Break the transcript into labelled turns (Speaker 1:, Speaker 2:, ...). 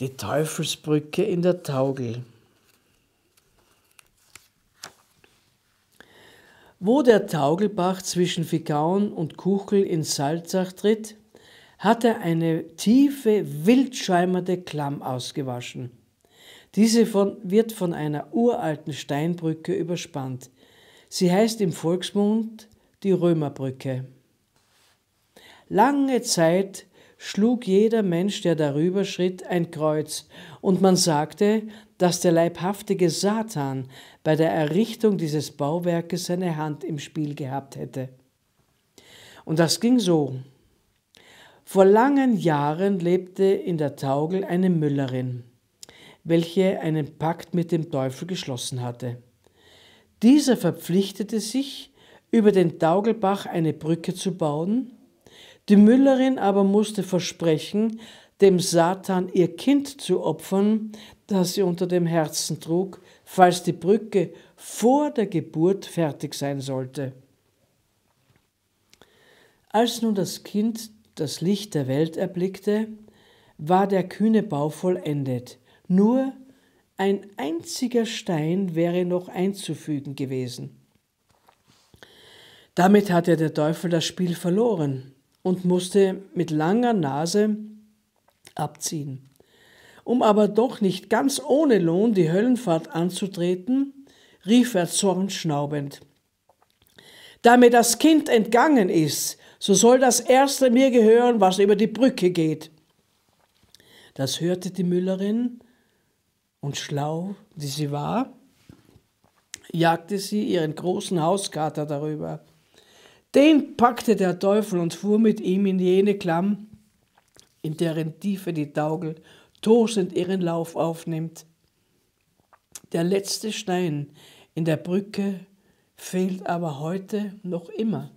Speaker 1: Die Teufelsbrücke in der Taugel. Wo der Taugelbach zwischen Figauen und Kuchel in Salzach tritt, hat er eine tiefe, wildschaimerte Klamm ausgewaschen. Diese von, wird von einer uralten Steinbrücke überspannt. Sie heißt im Volksmund die Römerbrücke. Lange Zeit schlug jeder Mensch, der darüber schritt, ein Kreuz, und man sagte, dass der leibhaftige Satan bei der Errichtung dieses Bauwerkes seine Hand im Spiel gehabt hätte. Und das ging so. Vor langen Jahren lebte in der Taugel eine Müllerin, welche einen Pakt mit dem Teufel geschlossen hatte. Dieser verpflichtete sich, über den Taugelbach eine Brücke zu bauen. Die Müllerin aber musste versprechen, dem Satan ihr Kind zu opfern, das sie unter dem Herzen trug, falls die Brücke vor der Geburt fertig sein sollte. Als nun das Kind das Licht der Welt erblickte, war der kühne Bau vollendet. Nur ein einziger Stein wäre noch einzufügen gewesen. Damit hatte der Teufel das Spiel verloren und musste mit langer Nase abziehen. Um aber doch nicht ganz ohne Lohn die Höllenfahrt anzutreten, rief er zornschnaubend. Da mir das Kind entgangen ist, so soll das Erste mir gehören, was über die Brücke geht. Das hörte die Müllerin, und schlau, die sie war, jagte sie ihren großen Hauskater darüber den packte der Teufel und fuhr mit ihm in jene Klamm, in deren Tiefe die Taugel tosend ihren Lauf aufnimmt. Der letzte Stein in der Brücke fehlt aber heute noch immer.